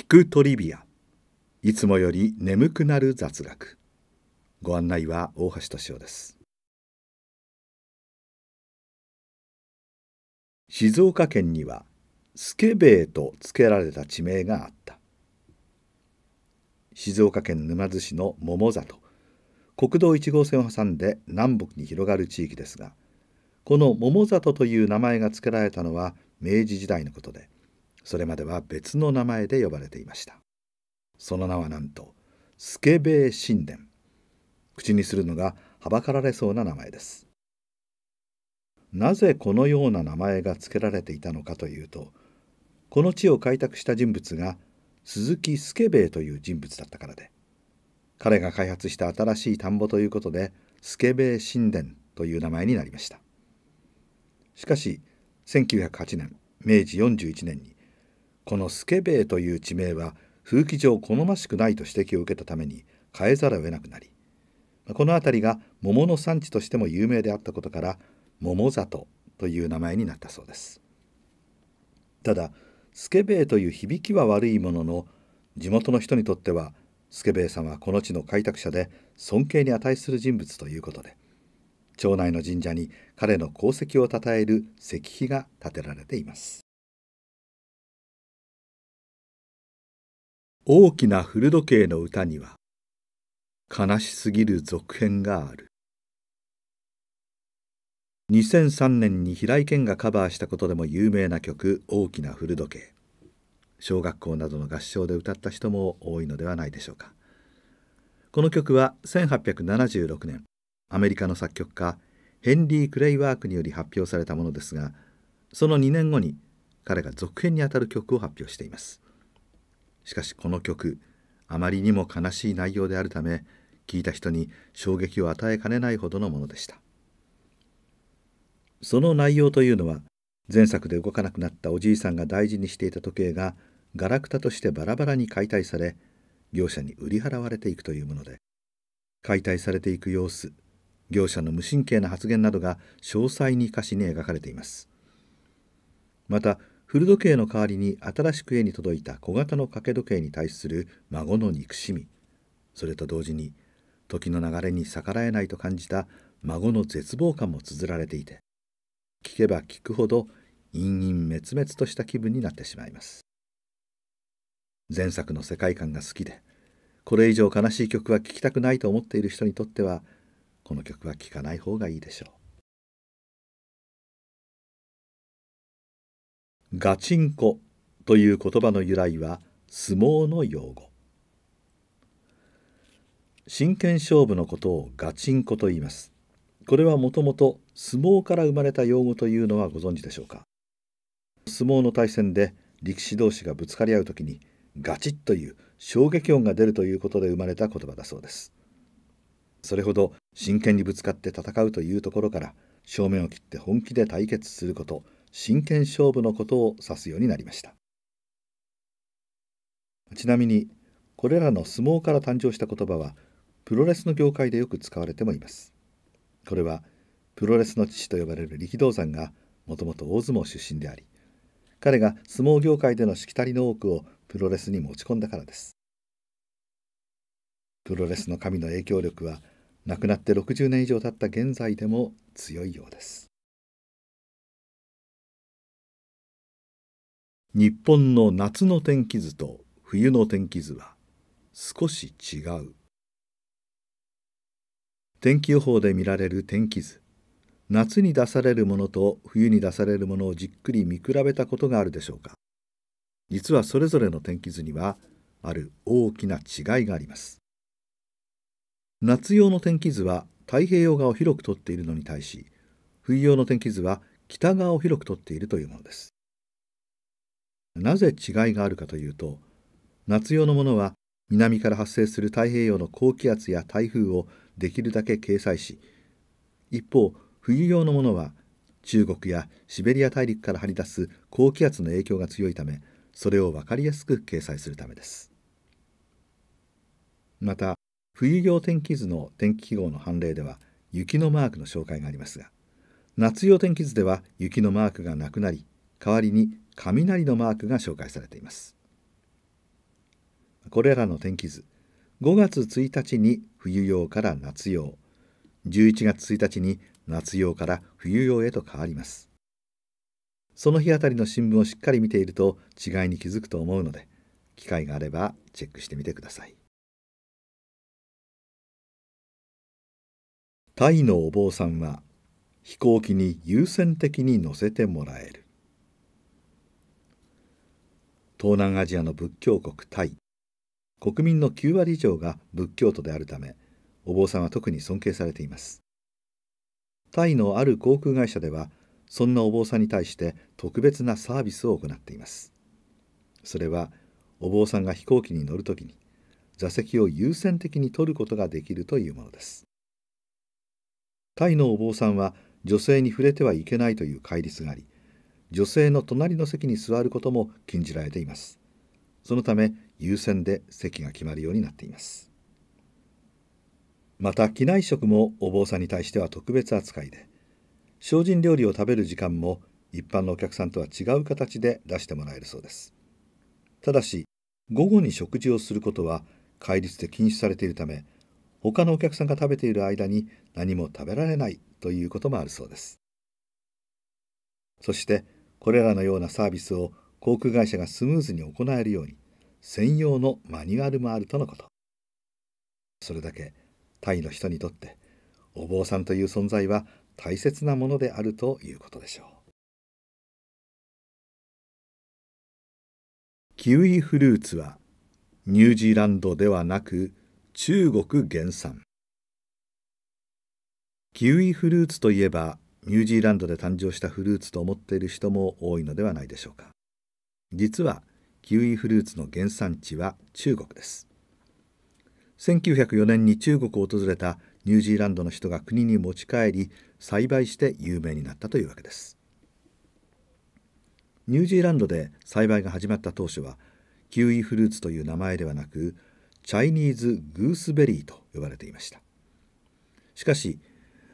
聞くトリビアいつもより眠くなる雑学ご案内は大橋敏夫です静岡県にはスケベーと付けられた地名があった静岡県沼津市の桃里国道1号線を挟んで南北に広がる地域ですがこの桃里という名前が付けられたのは明治時代のことでそれまでは別の名前で呼ばれていましたその名はなんとスケベー神殿口にするのがはばかられそうな名前ですなぜこのような名前が付けられていたのかというとこの地を開拓した人物が鈴木助兵衛という人物だったからで彼が開発した新しい田んぼということで助兵衛神殿という名前になりましたしかし1908年明治41年にこのスケベーという地名は風紀上好ましくないと指摘を受けたために変えざるを得なくなりこの辺りが桃の産地としても有名であったことから桃里という名前になったそうですただスケベーという響きは悪いものの地元の人にとってはスケベーさんはこの地の開拓者で尊敬に値する人物ということで町内の神社に彼の功績を称える石碑が建てられています大きな古時計の歌には悲しすぎる続編がある2003年に平井堅がカバーしたことでも有名な曲「大きな古時計」小学校などの合唱で歌った人も多いのではないでしょうかこの曲は1876年アメリカの作曲家ヘンリー・クレイワークにより発表されたものですがその2年後に彼が続編にあたる曲を発表しています。しかしこの曲あまりにも悲しい内容であるため聞いた人に衝撃を与えかねないほどのものでしたその内容というのは前作で動かなくなったおじいさんが大事にしていた時計がガラクタとしてバラバラに解体され業者に売り払われていくというもので解体されていく様子業者の無神経な発言などが詳細に歌詞に描かれていますまた古時計の代わりに新しく家に届いた小型の掛け時計に対する孫の憎しみそれと同時に時の流れに逆らえないと感じた孫の絶望感も綴られていて聞けば聞くほど陰々滅滅とした気分になってしまいます前作の世界観が好きでこれ以上悲しい曲は聴きたくないと思っている人にとってはこの曲は聴かない方がいいでしょうガチンコという言葉の由来は相撲の用語真剣勝負のことをガチンコと言いますこれはもともと相撲から生まれた用語というのはご存知でしょうか相撲の対戦で力士同士がぶつかり合う時にガチッという衝撃音が出るということで生まれた言葉だそうですそれほど真剣にぶつかって戦うというところから正面を切って本気で対決すること真剣勝負のことを指すようになりましたちなみにこれらの相撲から誕生した言葉はプロレスの業界でよく使われてもいますこれはプロレスの父と呼ばれる力道山がもともと大相撲出身であり彼が相撲業界でのしきたりの多くをプロレスに持ち込んだからですプロレスの神の影響力は亡くなって60年以上経った現在でも強いようです日本の夏の天気図と冬の天気図は少し違う天気予報で見られる天気図夏に出されるものと冬に出されるものをじっくり見比べたことがあるでしょうか実はそれぞれの天気図にはある大きな違いがあります夏用の天気図は太平洋側を広くとっているのに対し冬用の天気図は北側を広くとっているというものですなぜ違いがあるかというと夏用のものは南から発生する太平洋の高気圧や台風をできるだけ掲載し一方冬用のものは中国やシベリア大陸から張り出す高気圧の影響が強いためそれを分かりやすく掲載するためですまた冬用天気図の天気記号の判例では雪のマークの紹介がありますが夏用天気図では雪のマークがなくなり代わりに雷のマークが紹介されていますこれらの天気図5月1日に冬用から夏用11月1日に夏用から冬用へと変わりますその日あたりの新聞をしっかり見ていると違いに気づくと思うので機会があればチェックしてみてくださいタイのお坊さんは飛行機に優先的に乗せてもらえる東南アジアの仏教国タイ国民の9割以上が仏教徒であるためお坊さんは特に尊敬されていますタイのある航空会社ではそんなお坊さんに対して特別なサービスを行っていますそれはお坊さんが飛行機に乗るときに座席を優先的に取ることができるというものですタイのお坊さんは女性に触れてはいけないという戒律があり女性の隣の席に座ることも禁じられていますそのため優先で席が決まるようになっていますまた機内食もお坊さんに対しては特別扱いで精進料理を食べる時間も一般のお客さんとは違う形で出してもらえるそうですただし午後に食事をすることは戒律で禁止されているため他のお客さんが食べている間に何も食べられないということもあるそうですそしてこれらのようなサービスを航空会社がスムーズに行えるように専用のマニュアルもあるとのことそれだけタイの人にとってお坊さんという存在は大切なものであるということでしょうキウイフルーツはニュージーランドではなく中国原産キウイフルーツといえばニュージーランドで誕生したフルーツと思っている人も多いのではないでしょうか実はキウイフルーツの原産地は中国です1904年に中国を訪れたニュージーランドの人が国に持ち帰り栽培して有名になったというわけですニュージーランドで栽培が始まった当初はキウイフルーツという名前ではなくチャイニーズグースベリーと呼ばれていましたしかし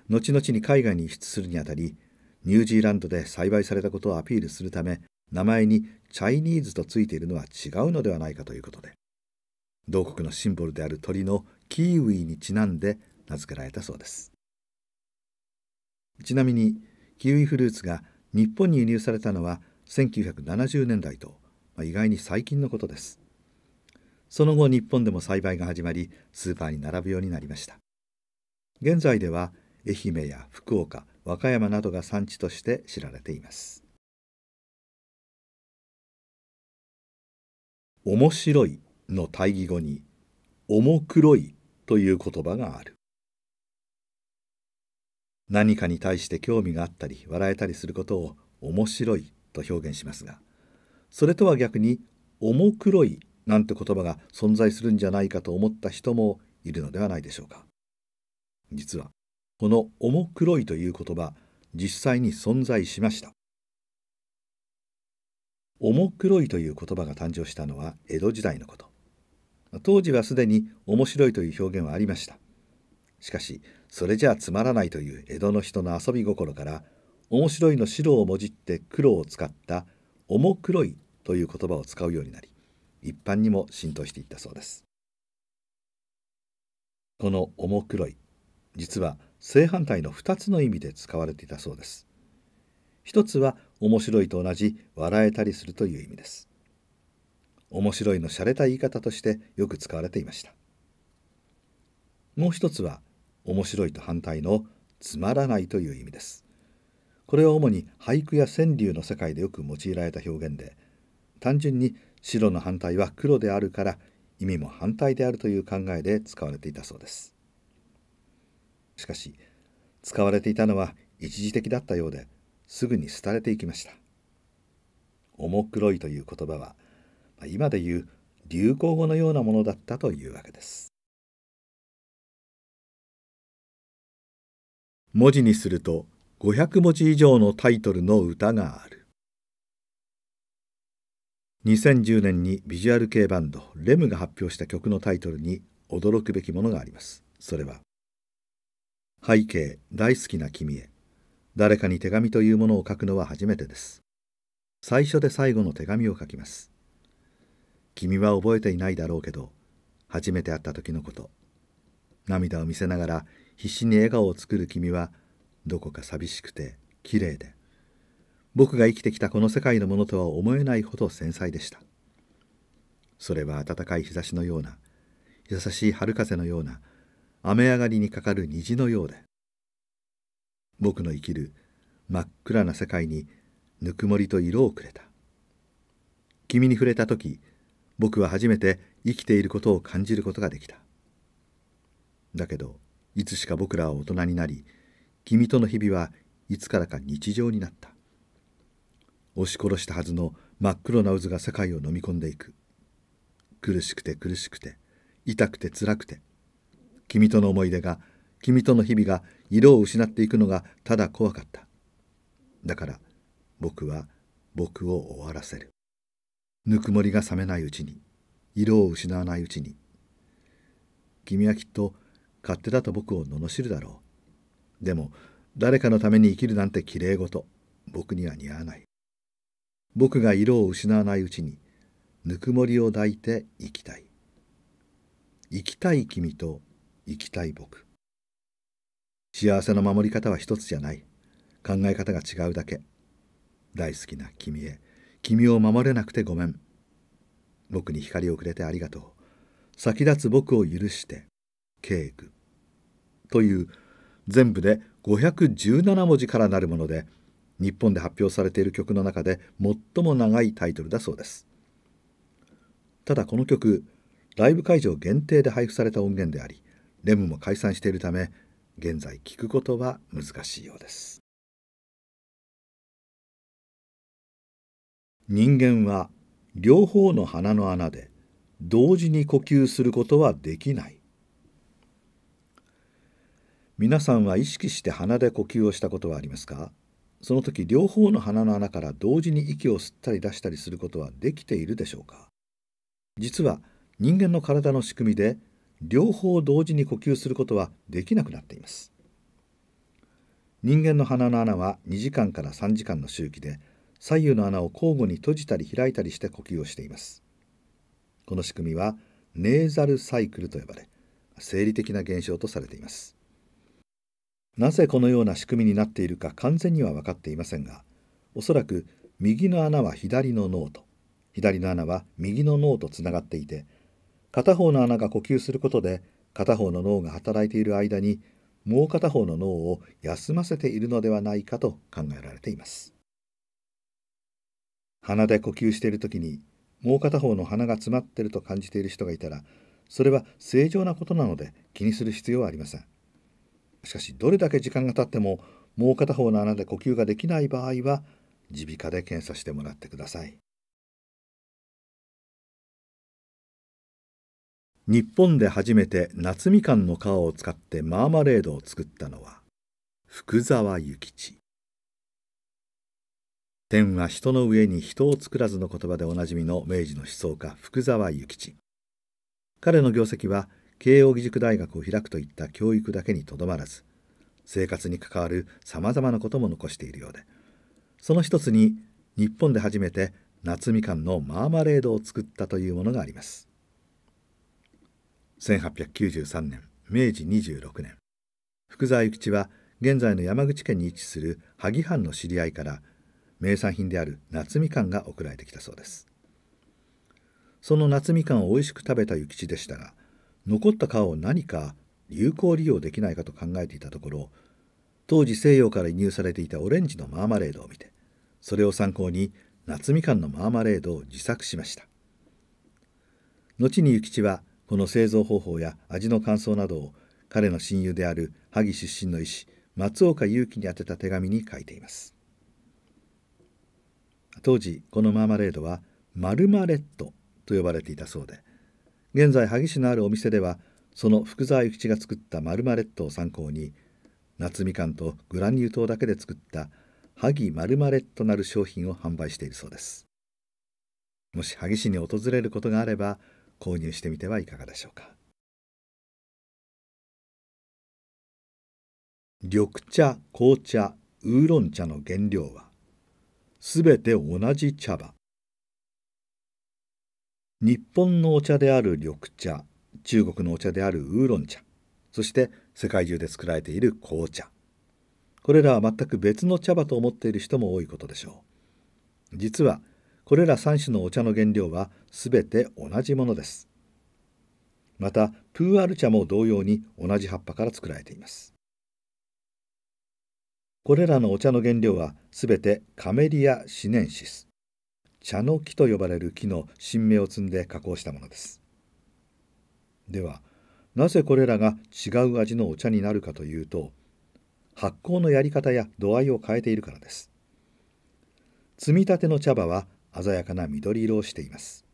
後々に海外に輸出するにあたりニュージーランドで栽培されたことをアピールするため名前にチャイニーズとついているのは違うのではないかということで同国のシンボルである鳥のキーウィにちなんで名付けられたそうですちなみにキウイフルーツが日本に輸入されたのは1970年代と、まあ、意外に最近のことですその後日本でも栽培が始まりスーパーに並ぶようになりました現在では愛媛や福岡和歌山などが産地として知られています面白いの対義語に重黒いという言葉がある何かに対して興味があったり笑えたりすることを面白いと表現しますがそれとは逆に重黒いなんて言葉が存在するんじゃないかと思った人もいるのではないでしょうか実はこの「重黒い」という言葉実際に存在しました「重黒い」という言葉が誕生したのは江戸時代のこと当時はすでに「面白い」という表現はありましたしかしそれじゃあつまらないという江戸の人の遊び心から「面白い」の白をもじって黒を使った「重黒い」という言葉を使うようになり一般にも浸透していったそうですこの「重黒い」実は正反対の2つの意味で使われていたそうです一つは面白いと同じ笑えたりするという意味です面白いの洒落た言い方としてよく使われていましたもう一つは面白いと反対のつまらないという意味ですこれは主に俳句や川柳の世界でよく用いられた表現で単純に白の反対は黒であるから意味も反対であるという考えで使われていたそうですしかし使われていたのは一時的だったようですぐに廃れていきました「重黒い」という言葉は今でいう流行語のようなものだったというわけです文字にすると500文字以上のタイトルの歌がある2010年にビジュアル系バンドレムが発表した曲のタイトルに驚くべきものがありますそれは背景大好きな君へ誰かに手紙というものを書くのは初めてです最初で最後の手紙を書きます君は覚えていないだろうけど初めて会った時のこと涙を見せながら必死に笑顔を作る君はどこか寂しくて綺麗で僕が生きてきたこの世界のものとは思えないほど繊細でしたそれは暖かい日差しのような優しい春風のような雨上がりにかかる虹のようで僕の生きる真っ暗な世界にぬくもりと色をくれた君に触れた時僕は初めて生きていることを感じることができただけどいつしか僕らは大人になり君との日々はいつからか日常になった押し殺したはずの真っ黒な渦が世界を飲み込んでいく苦しくて苦しくて痛くて辛くて君との思い出が君との日々が色を失っていくのがただ怖かっただから僕は僕を終わらせるぬくもりが冷めないうちに色を失わないうちに君はきっと勝手だと僕を罵るだろうでも誰かのために生きるなんてきれい事僕には似合わない僕が色を失わないうちにぬくもりを抱いて生きたい生きたい君と生きたい僕幸せの守り方は一つじゃない考え方が違うだけ大好きな君へ君を守れなくてごめん僕に光をくれてありがとう先立つ僕を許して敬具という全部で517文字からなるもので日本で発表されている曲の中で最も長いタイトルだそうですただこの曲ライブ会場限定で配布された音源でありレムも解散しているため現在聞くことは難しいようです人間は両方の鼻の穴で同時に呼吸することはできない皆さんは意識して鼻で呼吸をしたことはありますかその時両方の鼻の穴から同時に息を吸ったり出したりすることはできているでしょうか実は人間の体の仕組みで両方同時に呼吸することはできなくなっています人間の鼻の穴は2時間から3時間の周期で左右の穴を交互に閉じたり開いたりして呼吸をしていますこの仕組みはネーザルサイクルと呼ばれ生理的な現象とされていますなぜこのような仕組みになっているか完全には分かっていませんがおそらく右の穴は左の脳と左の穴は右の脳とつながっていて片方の穴が呼吸することで片方の脳が働いている間にもう片方の脳を休ませているのではないかと考えられています鼻で呼吸している時にもう片方の鼻が詰まっていると感じている人がいたらそれは正常なことなので気にする必要はありませんしかしどれだけ時間が経ってももう片方の穴で呼吸ができない場合は耳鼻科で検査してもらってください日本で初めて夏みかんの皮を使ってマーマレードを作ったのは福沢諭吉天は人の上に人を作らずの言葉でおなじみの明治の思想家福沢諭吉彼の業績は慶應義塾大学を開くといった教育だけにとどまらず生活に関わるさまざまなことも残しているようでその一つに日本で初めて夏みかんのマーマレードを作ったというものがあります。1893年明治26年福沢諭吉は現在の山口県に位置する萩藩の知り合いから名産品である夏みかんが送られてきたそうですその夏みかんを美味しく食べた諭吉でしたが残った皮を何か有効利用できないかと考えていたところ当時西洋から輸入されていたオレンジのマーマレードを見てそれを参考に夏みかんのマーマレードを自作しました後に諭吉はこの製造方法や味の感想などを彼の親友である萩出身の医師松岡裕樹に宛てた手紙に書いています当時このマーマレードはマルマレットと呼ばれていたそうで現在萩市のあるお店ではその福沢諭吉が作ったマルマレットを参考に夏みかんとグラニュー糖だけで作った萩マルマレットなる商品を販売しているそうですもし萩市に訪れることがあれば購入してみてはいかがでしょうか緑茶紅茶ウーロン茶の原料はすべて同じ茶葉日本のお茶である緑茶中国のお茶であるウーロン茶そして世界中で作られている紅茶これらは全く別の茶葉と思っている人も多いことでしょう実はこれら3種のお茶の原料はすべて同じものです。また、プーアル茶も同様に同じ葉っぱから作られています。これらのお茶の原料はすべてカメリア・シネンシス、茶の木と呼ばれる木の新芽を摘んで加工したものです。では、なぜこれらが違う味のお茶になるかというと、発酵のやり方や度合いを変えているからです。摘みたての茶葉は鮮やかな緑色をしています。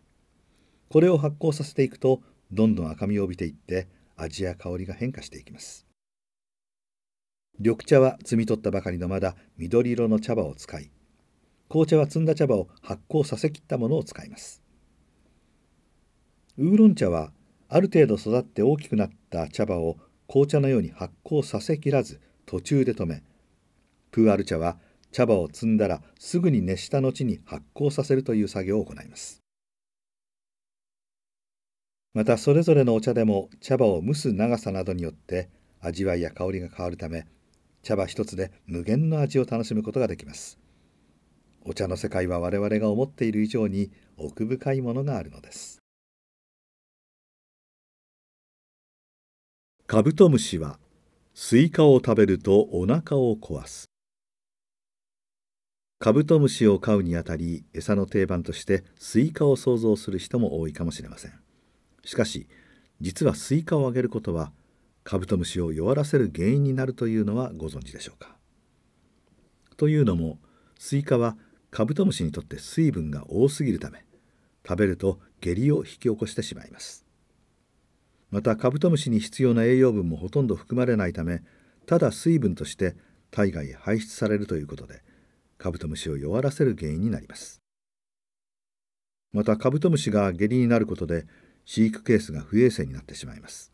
これを発酵させていくとどんどん赤みを帯びていって味や香りが変化していきます緑茶は摘み取ったばかりのまだ緑色の茶葉を使い紅茶は摘んだ茶葉を発酵させきったものを使いますウーロン茶はある程度育って大きくなった茶葉を紅茶のように発酵させきらず途中で止めプーアル茶は茶葉を摘んだらすぐに熱した後に発酵させるという作業を行いますまたそれぞれのお茶でも茶葉を蒸す長さなどによって味わいや香りが変わるため茶葉一つで無限の味を楽しむことができますお茶の世界は我々が思っている以上に奥深いものがあるのですカブトムシはスイカを食べるとお腹を壊すカブトムシを飼うにあたり餌の定番としてスイカを想像する人も多いかもしれませんしかし実はスイカをあげることはカブトムシを弱らせる原因になるというのはご存知でしょうかというのもスイカはカブトムシにとって水分が多すぎるため食べると下痢を引き起こしてしまいますまたカブトムシに必要な栄養分もほとんど含まれないためただ水分として体外へ排出されるということでカブトムシを弱らせる原因になりますまたカブトムシが下痢になることで飼育ケースが不衛生になってしまいます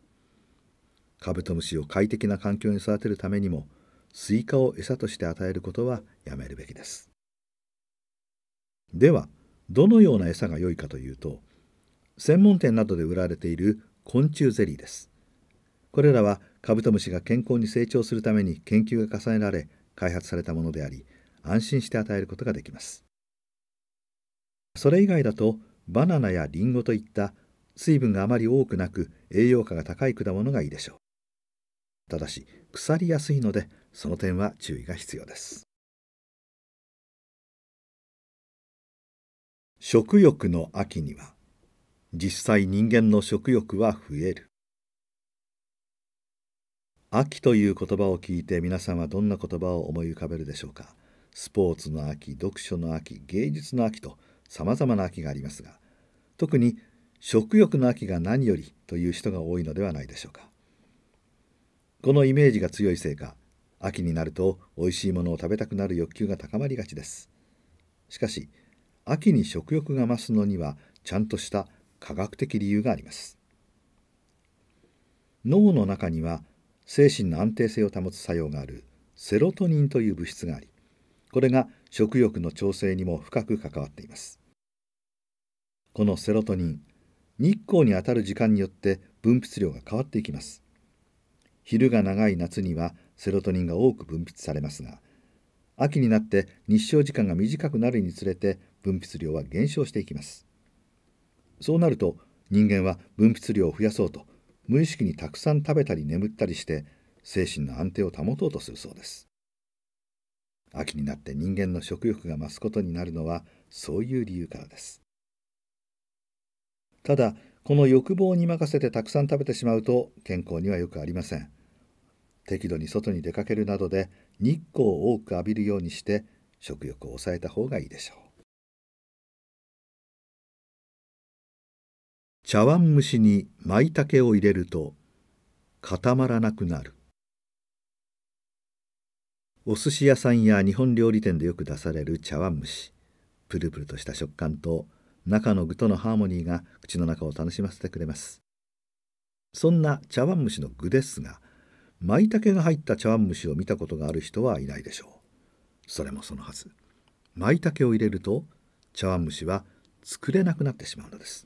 カブトムシを快適な環境に育てるためにもスイカを餌として与えることはやめるべきですではどのような餌が良いかというと専門店などで売られている昆虫ゼリーですこれらはカブトムシが健康に成長するために研究が重ねられ開発されたものであり安心して与えることができますそれ以外だとバナナやリンゴといった水分があまり多くなく栄養価が高い果物がいいでしょうただし腐りやすいのでその点は注意が必要です食欲の秋には実際人間の食欲は増える秋という言葉を聞いて皆さんはどんな言葉を思い浮かべるでしょうかスポーツの秋読書の秋芸術の秋とさまざまな秋がありますが特に食欲の秋が何よりという人が多いのではないでしょうかこのイメージが強いせいか秋になると美味しいものを食べたくなる欲求が高まりがちですしかし秋に食欲が増すのにはちゃんとした科学的理由があります脳の中には精神の安定性を保つ作用があるセロトニンという物質がありこれが食欲の調整にも深く関わっていますこのセロトニン日光に当たる時間によって分泌量が変わっていきます昼が長い夏にはセロトニンが多く分泌されますが秋になって日照時間が短くなるにつれて分泌量は減少していきますそうなると人間は分泌量を増やそうと無意識にたくさん食べたり眠ったりして精神の安定を保とうとするそうです秋になって人間の食欲が増すことになるのはそういう理由からですただこの欲望に任せてたくさん食べてしまうと健康にはよくありません適度に外に出かけるなどで日光を多く浴びるようにして食欲を抑えた方がいいでしょう茶碗蒸しに舞茸を入れると固まらなくなるお寿司屋さんや日本料理店でよく出される茶碗蒸しプルプルとした食感と中の具とのハーモニーが口の中を楽しませてくれますそんな茶碗蒸しの具ですが舞茸が入った茶碗蒸しを見たことがある人はいないでしょうそれもそのはず舞茸を入れると茶碗蒸しは作れなくなってしまうのです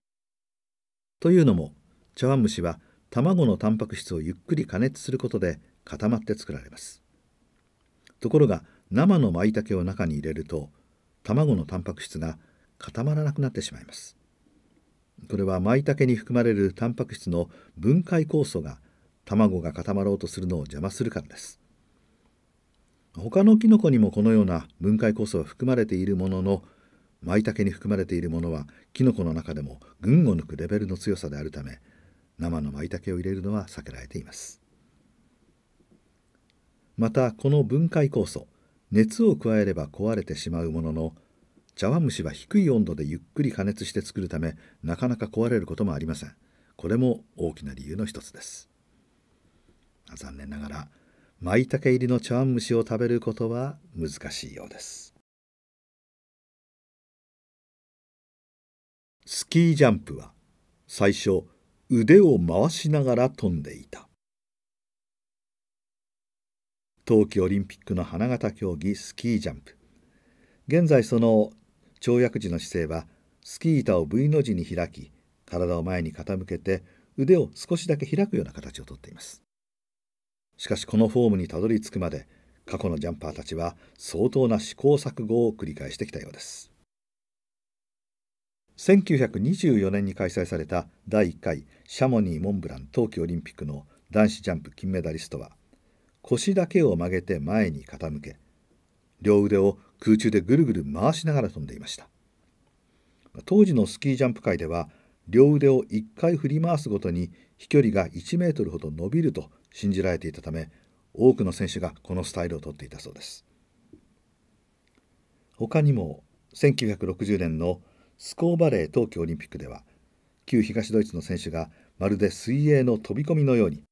というのも茶碗蒸しは卵のタンパク質をゆっくり加熱することで固まって作られますところが生の舞茸を中に入れると卵のタンパク質が固まらなくなってしまいますこれはマイタケに含まれるタンパク質の分解酵素が卵が固まろうとするのを邪魔するからです他のキノコにもこのような分解酵素は含まれているもののマイタケに含まれているものはキノコの中でも群を抜くレベルの強さであるため生のマイタケを入れるのは避けられていますまたこの分解酵素熱を加えれば壊れてしまうものの茶碗蒸しは低い温度でゆっくり加熱して作るためなかなか壊れることもありませんこれも大きな理由の一つです残念ながら舞茸入りの茶碗蒸しを食べることは難しいようですスキージャンプは最初腕を回しながら飛んでいた冬季オリンピックの花形競技スキージャンプ現在その跳躍時の姿勢はスキー板を V の字に開き体を前に傾けて腕を少しだけ開くような形をとっていますしかしこのフォームにたどり着くまで過去のジャンパーたちは相当な試行錯誤を繰り返してきたようです1924年に開催された第1回シャモニー・モンブラン冬季オリンピックの男子ジャンプ金メダリストは腰だけを曲げて前に傾け両腕を空中でぐるぐる回しながら飛んでいました当時のスキージャンプ界では両腕を1回振り回すごとに飛距離が1メートルほど伸びると信じられていたため多くの選手がこのスタイルをとっていたそうです他にも1960年のスコーバレー冬季オリンピックでは旧東ドイツの選手がまるで水泳の飛び込みのように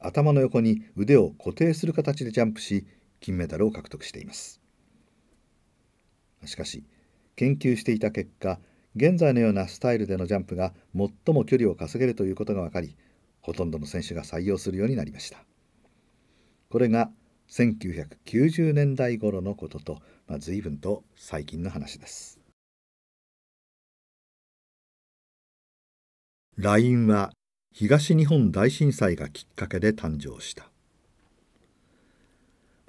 頭の横に腕を固定する形でジャンプし金メダルを獲得していますしかし研究していた結果現在のようなスタイルでのジャンプが最も距離を稼げるということが分かりほとんどの選手が採用するようになりましたこれが1990年代頃のことと、まあ、随分と最近の話ですラインは東日本大震災がきっかけで誕生した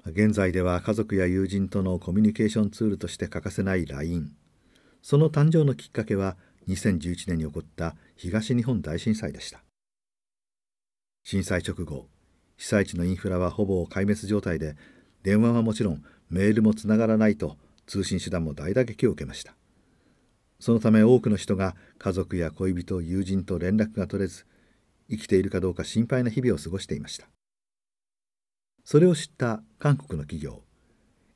現在では家族や友人とのコミュニケーションツールとして欠かせない LINE その誕生のきっかけは2011年に起こった東日本大震災でした震災直後被災地のインフラはほぼ壊滅状態で電話はもちろんメールもつながらないと通信手段も大打撃を受けましたそのため多くの人が家族や恋人友人と連絡が取れず生きているかどうか心配な日々を過ごしていましたそれを知った韓国の企業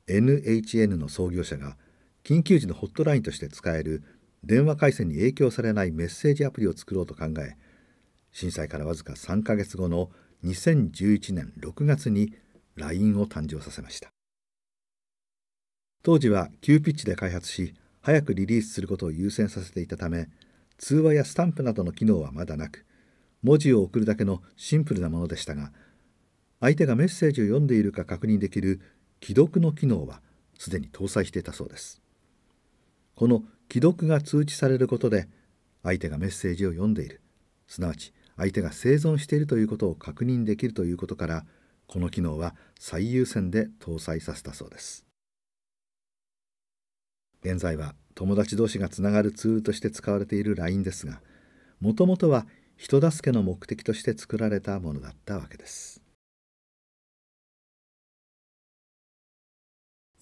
NHN の創業者が緊急時のホットラインとして使える電話回線に影響されないメッセージアプリを作ろうと考え震災からわずか3ヶ月後の2011年6月に LINE を誕生させました当時は急ピッチで開発し早くリリースすることを優先させていたため通話やスタンプなどの機能はまだなく文字を送るだけのシンプルなものでしたが相手がメッセージを読んでいるか確認できる既読の機能はすでに搭載していたそうですこの既読が通知されることで相手がメッセージを読んでいるすなわち相手が生存しているということを確認できるということからこの機能は最優先で搭載させたそうです現在は友達同士がつながるツールとして使われている LINE ですがもともとは人助けの目的として作られたものだったわけです。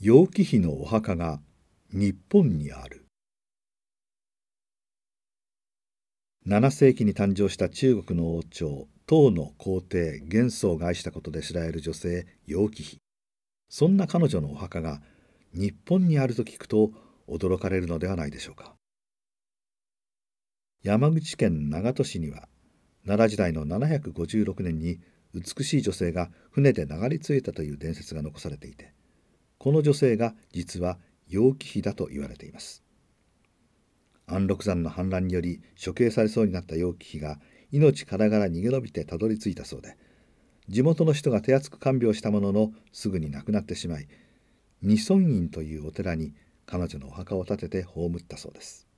楊貴妃のお墓が日本にある7世紀に誕生した中国の王朝唐の皇帝元宗を愛したことで知られる女性楊貴妃そんな彼女のお墓が日本にあると聞くと驚かれるのではないでしょうか山口県長門市には奈良時代の756年に美しい女性が船で流れ着いたという伝説が残されていてこの女性が実は楊貴妃だと言われています安禄山の反乱により処刑されそうになった楊貴妃が命からがら逃げ延びてたどり着いたそうで地元の人が手厚く看病したもののすぐに亡くなってしまい二尊院というお寺に彼女のお墓を建てて葬ったそうです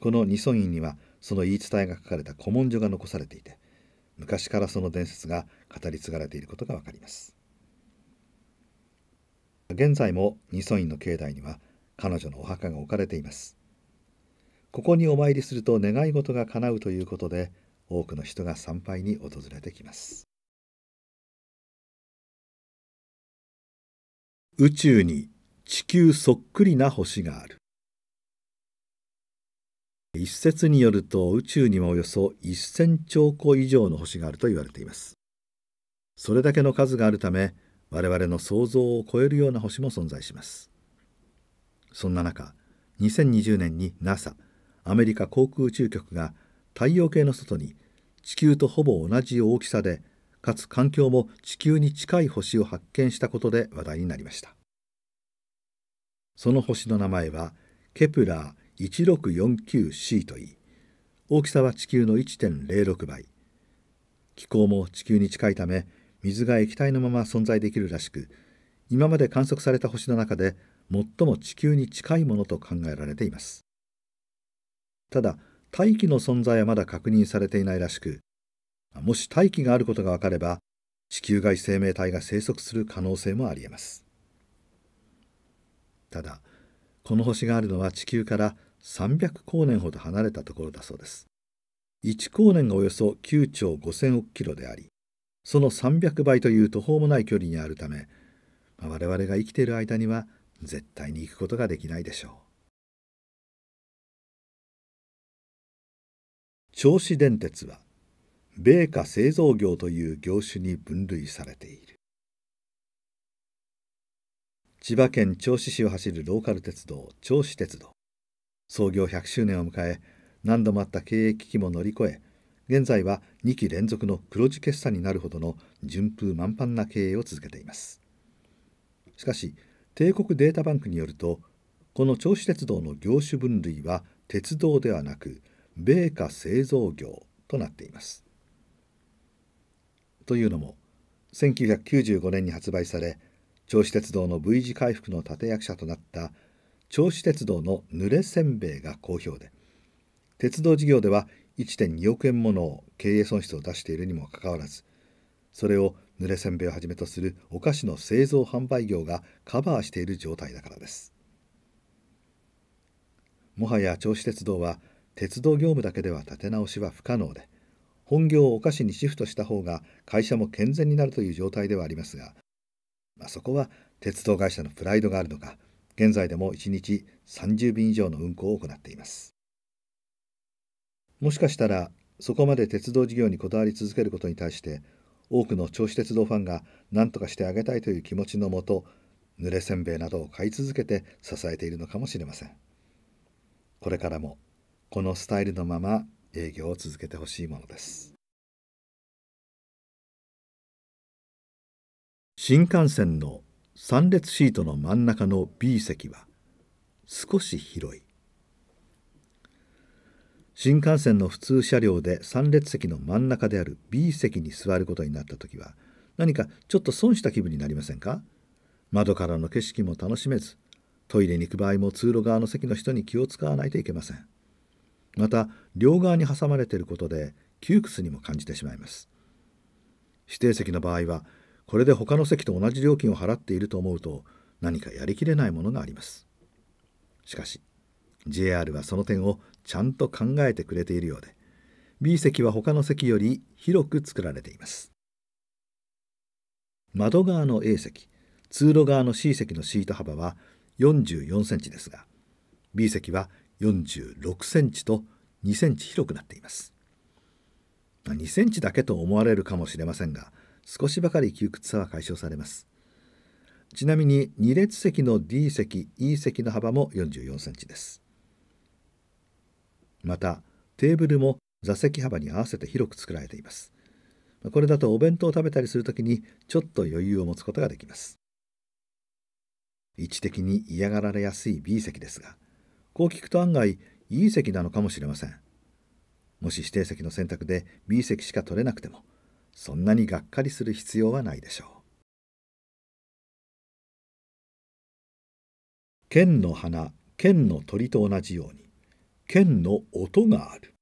この二尊院にはその言い伝えが書かれた古文書が残されていて昔からその伝説が語り継がれていることがわかります現在も二尊院の境内には彼女のお墓が置かれていますここにお参りすると願い事が叶うということで多くの人が参拝に訪れてきます宇宙に地球そっくりな星がある一説によると宇宙にはおよそ1,000兆個以上の星があると言われていますそれだけの数があるため我々の想像を超えるような星も存在しますそんな中2020年に NASA アメリカ航空宇宙局が太陽系の外に地球とほぼ同じ大きさでかつ環境も地球に近い星を発見したことで話題になりましたその星の名前はケプラー 1649c といい大きさは地球の1.06倍気候も地球に近いため水が液体のまま存在できるらしく今まで観測された星の中で最も地球に近いものと考えられていますただ大気の存在はまだ確認されていないらしくもし大気があることが分かれば地球外生命体が生息する可能性もありえますただこの星があるのは地球から300光年ほど離れたところだそうです1光年がおよそ9兆5000億キロでありその300倍という途方もない距離にあるため、まあ、我々が生きている間には絶対に行くことができないでしょう銚子電鉄は米菓製造業という業種に分類されている千葉県銚子市を走るローカル鉄道銚子鉄道創業100周年を迎え何度もあった経営危機も乗り越え現在は2期連続の黒字決算になるほどの順風満帆な経営を続けています。しかし、帝国データバンクによると、この銚子鉄道の業種分類は鉄道ではなく、米貨製造業となっています。というのも、1995年に発売され、銚子鉄道の V 字回復の立役者となった銚子鉄道の濡れせんべいが好評で、鉄道事業では1.2億円もの経営損失を出しているにもかかわらずそれを濡れせんべいをはじめとするお菓子の製造販売業がカバーしている状態だからですもはや銚子鉄道は鉄道業務だけでは立て直しは不可能で本業をお菓子にシフトした方が会社も健全になるという状態ではありますが、まあ、そこは鉄道会社のプライドがあるのか現在でも1日30便以上の運行を行っていますもしかしたらそこまで鉄道事業にこだわり続けることに対して多くの銚子鉄道ファンが何とかしてあげたいという気持ちのもと濡れせんべいなどを買い続けて支えているのかもしれませんこれからもこのスタイルのまま営業を続けてほしいものです新幹線の3列シートの真ん中の B 席は少し広い新幹線の普通車両で3列席の真ん中である B 席に座ることになった時は何かちょっと損した気分になりませんか窓からの景色も楽しめずトイレに行く場合も通路側の席の人に気を使わないといけませんまた両側に挟まれていることで窮屈にも感じてしまいます指定席の場合はこれで他の席と同じ料金を払っていると思うと何かやりきれないものがありますしかし JR はその点をちゃんと考えてくれているようで B 席は他の席より広く作られています窓側の A 席通路側の C 席のシート幅は44センチですが B 席は46センチと2センチ広くなっています、ま2センチだけと思われるかもしれませんが少しばかり窮屈さは解消されますちなみに2列席の D 席 E 席の幅も44センチですまたテーブルも座席幅に合わせて広く作られていますこれだとお弁当を食べたりするときにちょっと余裕を持つことができます位置的に嫌がられやすい B 席ですがこう聞くと案外いい席なのかもしれませんもし指定席の選択で B 席しか取れなくてもそんなにがっかりする必要はないでしょう県の花県の鳥と同じように剣の音がある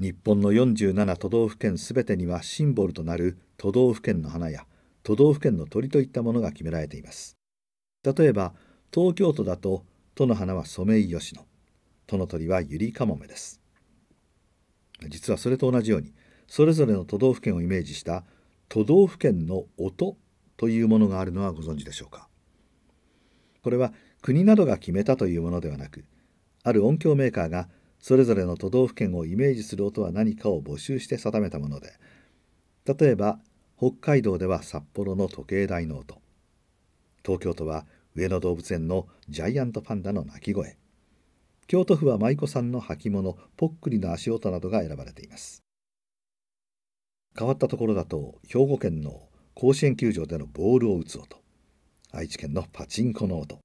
日本の47都道府県すべてにはシンボルとなる都道府県の花や都道府県の鳥といったものが決められています例えば東京都だと都の花はソメイヨシノ都の鳥はユリカモメです実はそれと同じようにそれぞれの都道府県をイメージした都道府県の音というものがあるのはご存知でしょうかこれは国などが決めたというものではなくある音響メーカーがそれぞれの都道府県をイメージする音は何かを募集して定めたもので例えば北海道では札幌の時計台の音東京都は上野動物園のジャイアントパンダの鳴き声京都府は舞妓さんの履物ぽっくりの足音などが選ばれています変わったところだと兵庫県の甲子園球場でのボールを打つ音愛知県のパチンコの音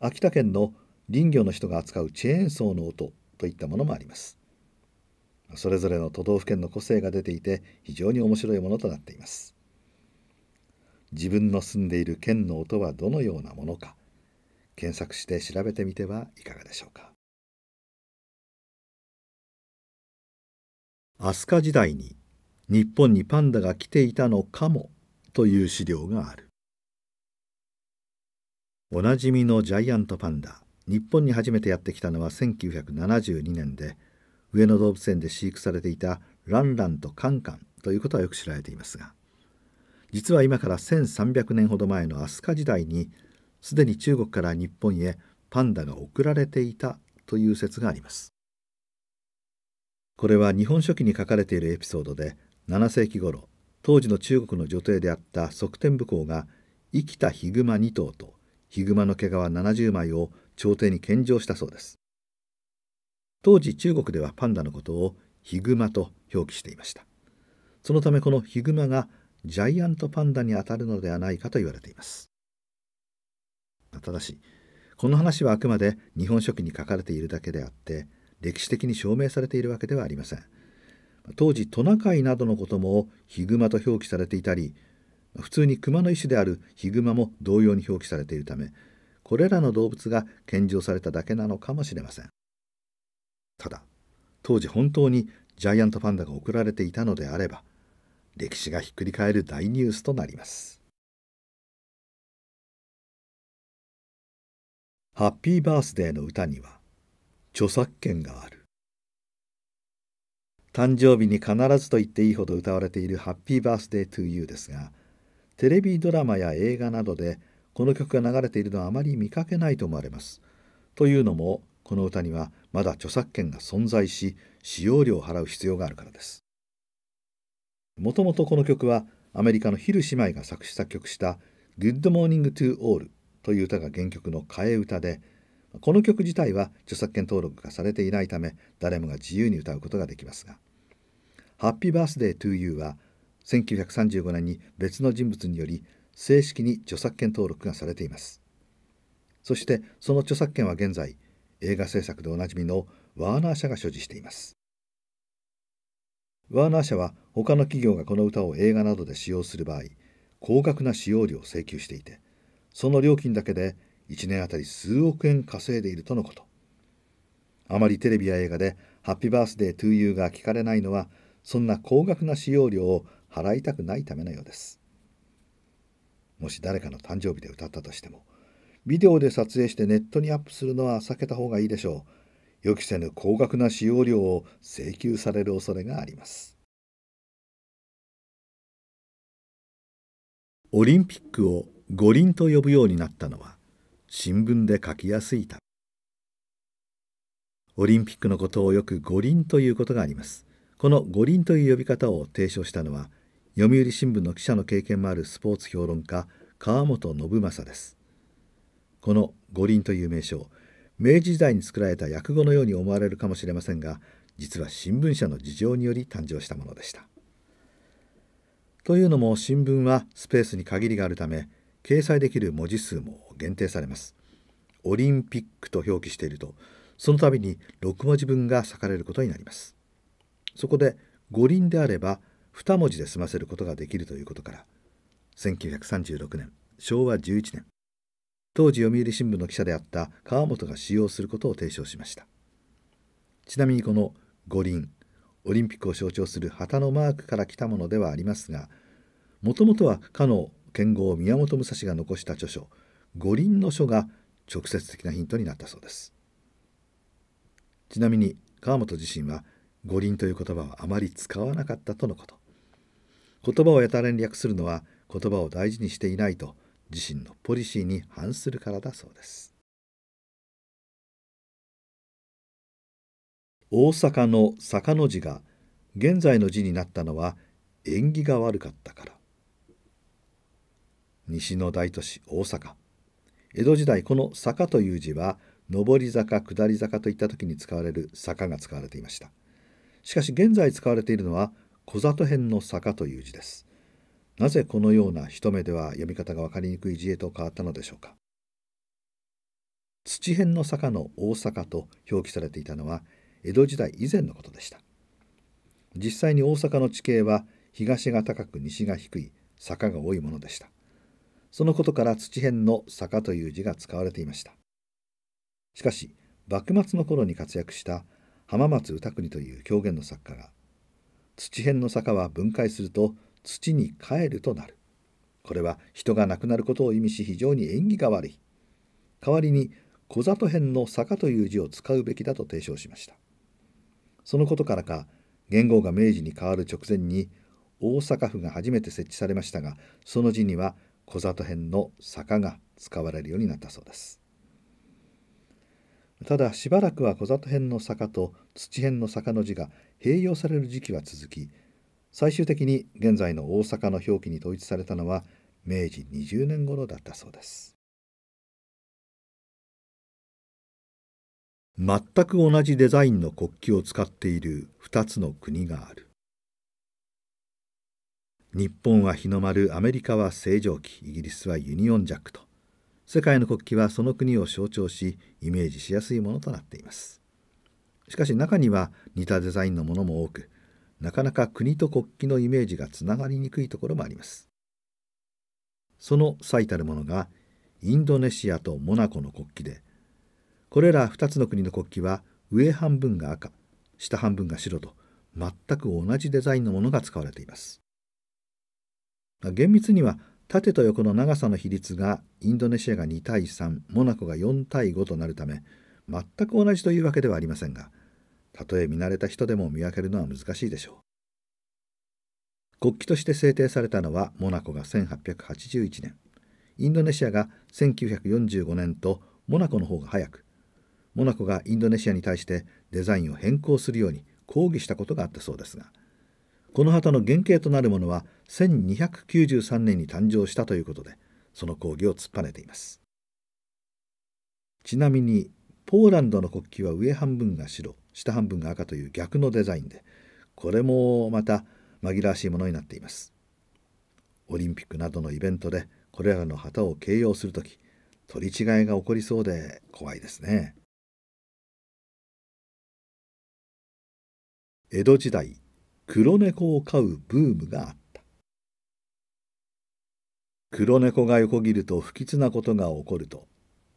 秋田県の林業の人が扱うチェーンソーの音といったものもありますそれぞれの都道府県の個性が出ていて非常に面白いものとなっています自分の住んでいる県の音はどのようなものか検索して調べてみてはいかがでしょうか飛鳥時代に日本にパンダが来ていたのかもという資料があるおなじみのジャイアントパンダ日本に初めてやってきたのは1972年で上野動物園で飼育されていたランランとカンカンということはよく知られていますが実は今から1300年ほど前の飛鳥時代にすでに中国から日本へパンダが送られていたという説がありますこれは「日本書紀」に書かれているエピソードで7世紀頃当時の中国の女帝であった側天武公が生きたヒグマ2頭とヒグマの毛皮70枚を朝廷に献上したそうです当時中国ではパンダのことをヒグマと表記していましたそのためこのヒグマがジャイアントパンダにあたるのではないかと言われていますただしこの話はあくまで「日本書紀」に書かれているだけであって歴史的に証明されているわけではありません当時トナカイなどのこともヒグマと表記されていたり普通に熊の一種であるヒグマも同様に表記されているためこれらの動物が献上されただけなのかもしれませんただ当時本当にジャイアントパンダが送られていたのであれば歴史がひっくり返る大ニュースとなりますハッピーバースデーの歌には著作権がある誕生日に必ずと言っていいほど歌われている「ハッピーバースデートゥーユー」ですが「テレビドラマや映画などでこの曲が流れているのはあまり見かけないと思われます。というのもこの歌にはまだ著作権が存在し使用料を払う必要があるからです。もともとこの曲はアメリカのヒル姉妹が作詞作曲した「Good Morning to All」という歌が原曲の替え歌でこの曲自体は著作権登録がされていないため誰もが自由に歌うことができますが「Happy Birthday to You」は1935年に別の人物により正式に著作権登録がされていますそしてその著作権は現在映画制作でおなじみのワーナー社が所持していますワーナー社は他の企業がこの歌を映画などで使用する場合高額な使用料を請求していてその料金だけで1年あたり数億円稼いでいるとのことあまりテレビや映画で「ハッピーバースデートゥーユー」が聞かれないのはそんな高額な使用料を払いたくないためのようですもし誰かの誕生日で歌ったとしてもビデオで撮影してネットにアップするのは避けた方がいいでしょう予期せぬ高額な使用料を請求される恐れがありますオリンピックを五輪と呼ぶようになったのは新聞で書きやすいためオリンピックのことをよく五輪ということがありますこの五輪という呼び方を提唱したのは読売新聞の記者の経験もあるスポーツ評論家川本信正ですこの五輪という名称明治時代に作られた訳語のように思われるかもしれませんが実は新聞社の事情により誕生したものでしたというのも新聞はスペースに限りがあるため掲載できる文字数も限定されますオリンピックと表記しているとその度に6文字分が割かれることになりますそこで五輪であれば「2文字で済ませることができるということから1936年昭和11年当時読売新聞の記者であった川本が使用することを提唱しましたちなみにこの五輪オリンピックを象徴する旗のマークから来たものではありますがもともとはかの剣豪宮本武蔵が残した著書「五輪の書」が直接的なヒントになったそうですちなみに川本自身は五輪という言葉はあまり使わなかったとのこと言葉をやたらに略するのは言葉を大事にしていないと自身のポリシーに反するからだそうです大阪の坂の字が現在の字になったのは縁起が悪かったから西の大都市大阪江戸時代この坂という字は上り坂下り坂といった時に使われる坂が使われていましたしかし現在使われているのは小里編の坂という字です。なぜこのような一目では読み方が分かりにくい字へと変わったのでしょうか。土辺の坂の大阪と表記されていたのは江戸時代以前のことでした。実際に大阪の地形は東が高く西が低い坂が多いものでした。そのことから土辺の坂という字が使われていました。しかし幕末の頃に活躍した浜松歌国という狂言の作家が土辺の坂は分解すると土に帰るとなる。これは人が亡くなることを意味し非常に縁起が悪い。代わりに小里辺の坂という字を使うべきだと提唱しました。そのことからか元号が明治に変わる直前に大阪府が初めて設置されましたがその字には小里辺の坂が使われるようになったそうです。ただしばらくは小里辺の坂と土辺の坂の字が併用される時期は続き最終的に現在の大阪の表記に統一されたのは明治20年頃だったそうです全く同じデザインの国旗を使っている2つの国がある日本は日の丸アメリカは星条旗イギリスはユニオンジャックと世界の国旗はその国を象徴しイメージしやすいものとなっていますしかし中には似たデザインのものも多くなかなか国と国旗のイメージがつながりにくいところもありますその最たるものがインドネシアとモナコの国旗でこれら2つの国の国旗は上半分が赤下半分が白と全く同じデザインのものが使われています厳密には縦と横の長さの比率がインドネシアが2対3モナコが4対5となるため全く同じというわけではありませんがたとえ見慣れた人でも見分けるのは難しいでしょう国旗として制定されたのはモナコが1881年インドネシアが1945年とモナコの方が早くモナコがインドネシアに対してデザインを変更するように抗議したことがあったそうですがこの旗の原型となるものは1293年に誕生したということでその抗議を突っぱねていますちなみにポーランドの国旗は上半分が白下半分が赤という逆のデザインでこれもまた紛らわしいものになっていますオリンピックなどのイベントでこれらの旗を掲揚する時取り違えが起こりそうで怖いですね江戸時代黒猫を飼うブームがあった黒猫が横切ると不吉なことが起こると、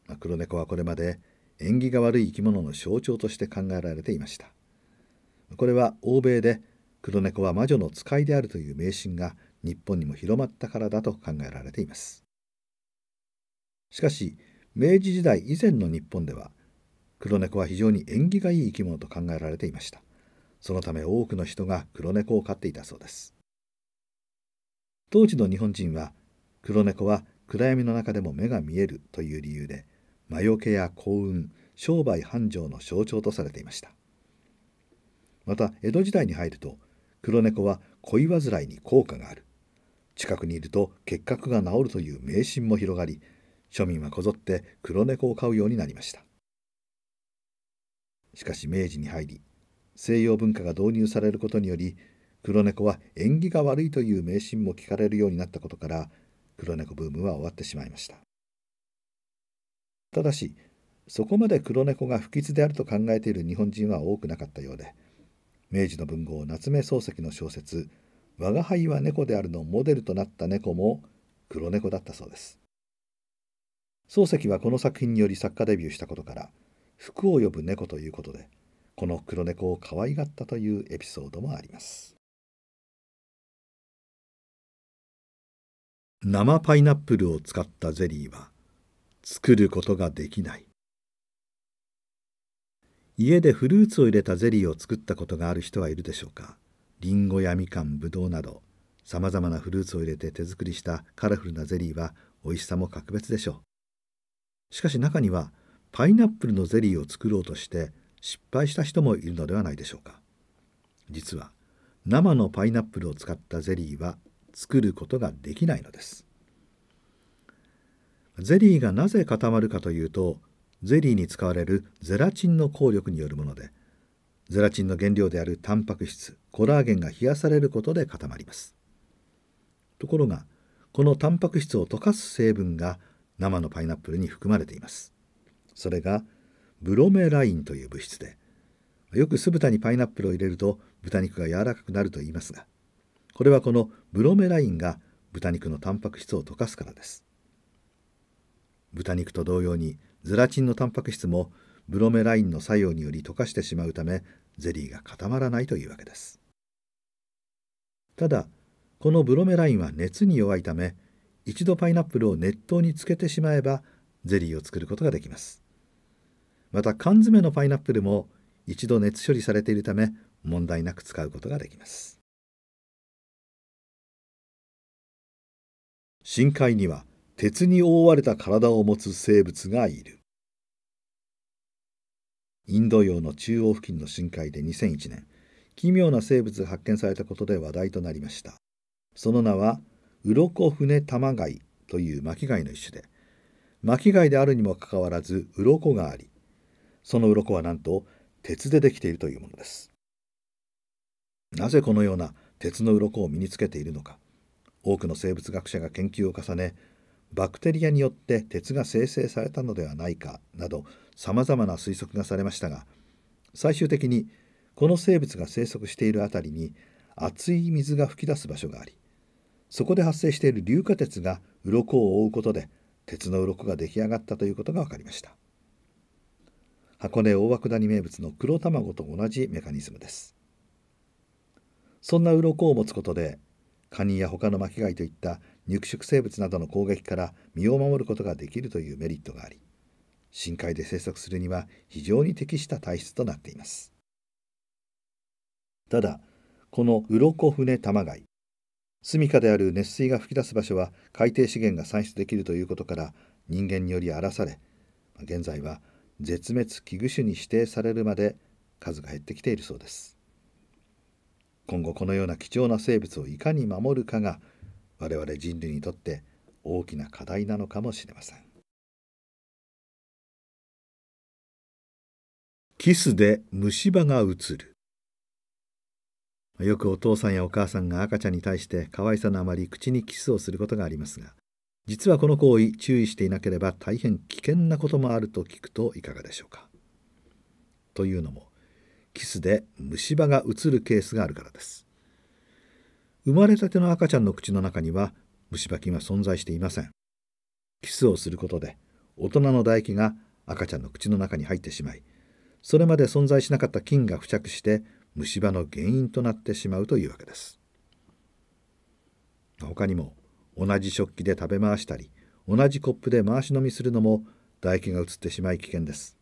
まあ、黒猫はこれまで「縁起が悪い生き物の象徴として考えられていましたこれは欧米で黒猫は魔女の使いであるという迷信が日本にも広まったからだと考えられていますしかし明治時代以前の日本では黒猫は非常に縁起がいい生き物と考えられていましたそのため多くの人が黒猫を飼っていたそうです当時の日本人は黒猫は暗闇の中でも目が見えるという理由で魔除けや幸運商売繁盛の象徴とされていましたまた江戸時代に入ると黒猫は恋煩いに効果がある近くにいると結核が治るという迷信も広がり庶民はこぞって黒猫を飼うようになりましたしかし明治に入り西洋文化が導入されることにより黒猫は縁起が悪いという迷信も聞かれるようになったことから黒猫ブームは終わってしまいましたただしそこまで黒猫が不吉であると考えている日本人は多くなかったようで明治の文豪夏目漱石の小説「吾輩は猫である」のモデルとなった猫も黒猫だったそうです漱石はこの作品により作家デビューしたことから服を呼ぶ猫ということでこの黒猫を可愛がったというエピソードもあります生パイナップルを使ったゼリーは作ることができない家でフルーツを入れたゼリーを作ったことがある人はいるでしょうかりんごやみかんぶどうなどさまざまなフルーツを入れて手作りしたカラフルなゼリーは美味しさも格別でしょうしかし中にはパイナップルのゼリーを作ろうとして失敗した人もいるのではないでしょうか実は生のパイナップルを使ったゼリーは作ることができないのですゼリーがなぜ固まるかというとゼリーに使われるゼラチンの効力によるものでゼラチンの原料であるタンパク質コラーゲンが冷やされることで固まりますところがこのタンパク質を溶かす成分が生のパイナップルに含まれていますそれがブロメラインという物質でよく酢豚にパイナップルを入れると豚肉が柔らかくなると言いますがこれはこのブロメラインが豚肉のタンパク質を溶かすからです豚肉と同様にゼラチンのタンパク質もブロメラインの作用により溶かしてしまうためゼリーが固まらないというわけですただこのブロメラインは熱に弱いため一度パイナップルを熱湯につけてしまえばゼリーを作ることができますまた缶詰のパイナップルも一度熱処理されているため問題なく使うことができます深海には鉄に覆われた体を持つ生物がいるインド洋の中央付近の深海で2001年奇妙な生物が発見されたことで話題となりましたその名は鱗船玉貝という巻貝の一種で巻貝であるにもかかわらず鱗がありその鱗はなんと鉄でできているというものですなぜこのような鉄の鱗を身につけているのか多くの生物学者が研究を重ねバクテリアによって鉄が生成されたのではないかなどさまざまな推測がされましたが最終的にこの生物が生息している辺りに熱い水が噴き出す場所がありそこで発生している硫化鉄が鱗を覆うことで鉄の鱗が出来上がったということが分かりました箱根大涌谷名物の黒卵と同じメカニズムですそんな鱗を持つことでカニや他の巻貝といった肉食生物などの攻撃から身を守ることができるというメリットがあり深海で生息するには非常に適した体質となっていますただこの鱗船玉貝住処である熱水が噴き出す場所は海底資源が産出できるということから人間により荒らされ現在は絶滅危惧種に指定されるまで数が減ってきているそうです今後このような貴重な生物をいかに守るかが我々人類にとって大きな課題なのかもしれませんキスで虫歯がうつるよくお父さんやお母さんが赤ちゃんに対して可愛さのあまり口にキスをすることがありますが実はこの行為注意していなければ大変危険なこともあると聞くといかがでしょうか。というのもキスで虫歯がうつるケースがあるからです。生まれたての赤ちゃんの口の中には虫歯菌は存在していませんキスをすることで大人の唾液が赤ちゃんの口の中に入ってしまいそれまで存在しなかった菌が付着して虫歯の原因となってしまうというわけです他にも同じ食器で食べ回したり同じコップで回し飲みするのも唾液が移ってしまい危険です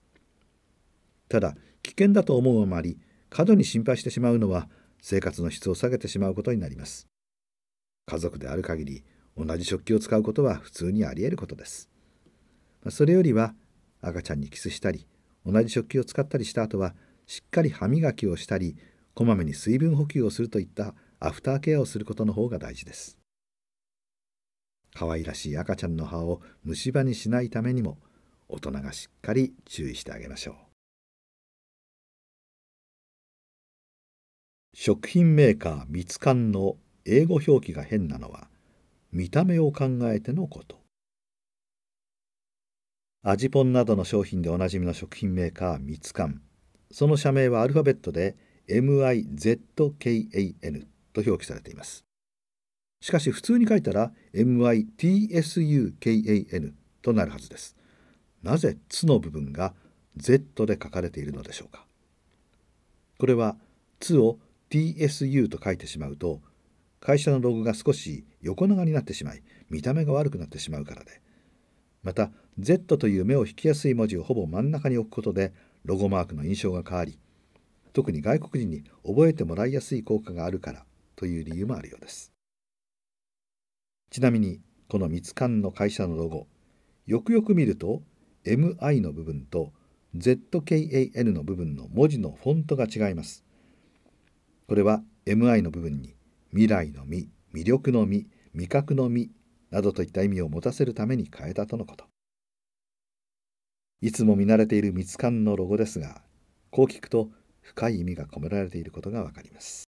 ただ危険だと思うあまり過度に心配してしまうのは生活の質を下げてしまうことになります。家族である限り、同じ食器を使うことは普通にあり得ることです。それよりは、赤ちゃんにキスしたり、同じ食器を使ったりした後は、しっかり歯磨きをしたり、こまめに水分補給をするといったアフターケアをすることの方が大事です。可愛らしい赤ちゃんの歯を虫歯にしないためにも、大人がしっかり注意してあげましょう。食品メーカーミツカンの英語表記が変なのは見た目を考えてのこと味ぽんなどの商品でおなじみの食品メーカーミツカンその社名はアルファベットで MIZKAN と表記されていますしかし普通に書いたら MITSUKAN となるはずですなぜ「つ」の部分が Z で書かれているのでしょうかこれは「つ」を TSU と書いてしまうと会社のログが少し横長になってしまい見た目が悪くなってしまうからでまた Z という目を引きやすい文字をほぼ真ん中に置くことでロゴマークの印象が変わり特に外国人に覚えてもらいやすい効果があるからという理由もあるようですちなみにこのミツカンの会社のロゴよくよく見ると MI の部分と ZKAN の部分の文字のフォントが違いますこれは MI の部分に未来の実、魅力の実、味覚の実などといった意味を持たせるために変えたとのこと。いつも見慣れている蜜ンのロゴですが、こう聞くと深い意味が込められていることがわかります。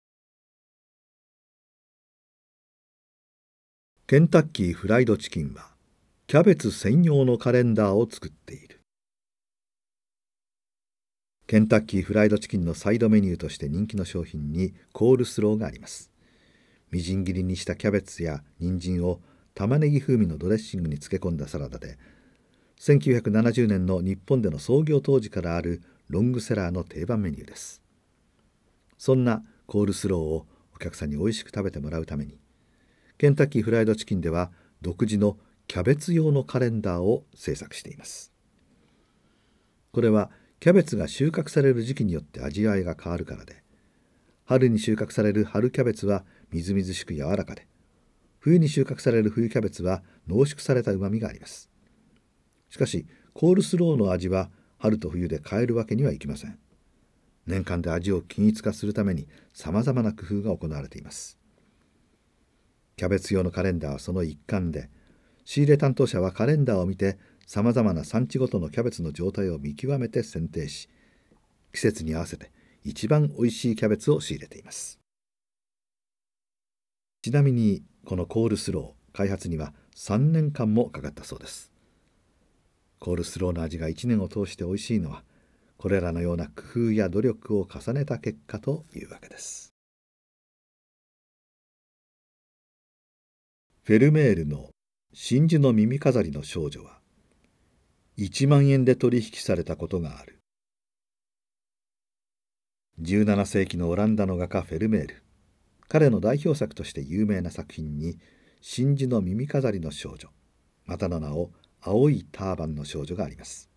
ケンタッキーフライドチキンは、キャベツ専用のカレンダーを作っている。ケンタッキーフライドチキンのサイドメニューとして人気の商品にコールスローがありますみじん切りにしたキャベツや人参を玉ねぎ風味のドレッシングに漬け込んだサラダで1970年の日本での創業当時からあるロングセラーの定番メニューですそんなコールスローをお客さんに美味しく食べてもらうためにケンタッキーフライドチキンでは独自のキャベツ用のカレンダーを制作していますこれはキャベツが収穫される時期によって味わいが変わるからで春に収穫される春キャベツはみずみずしく柔らかで冬に収穫される冬キャベツは濃縮されたうまみがありますしかしコールスローの味は春と冬で変えるわけにはいきません年間で味を均一化するためにさまざまな工夫が行われていますキャベツ用のカレンダーはその一環で仕入れ担当者はカレンダーを見てさまざまな産地ごとのキャベツの状態を見極めて選定し季節に合わせて一番おいしいキャベツを仕入れていますちなみにこのコールスロー開発には3年間もかかったそうですコールスローの味が1年を通して美味しいのはこれらのような工夫や努力を重ねた結果というわけですフェルメールの「真珠の耳飾りの少女は」1万円で取引されたことがある17世紀のオランダの画家フェルメール彼の代表作として有名な作品に「真珠の耳飾りの少女」またの名を「青いターバンの少女」があります、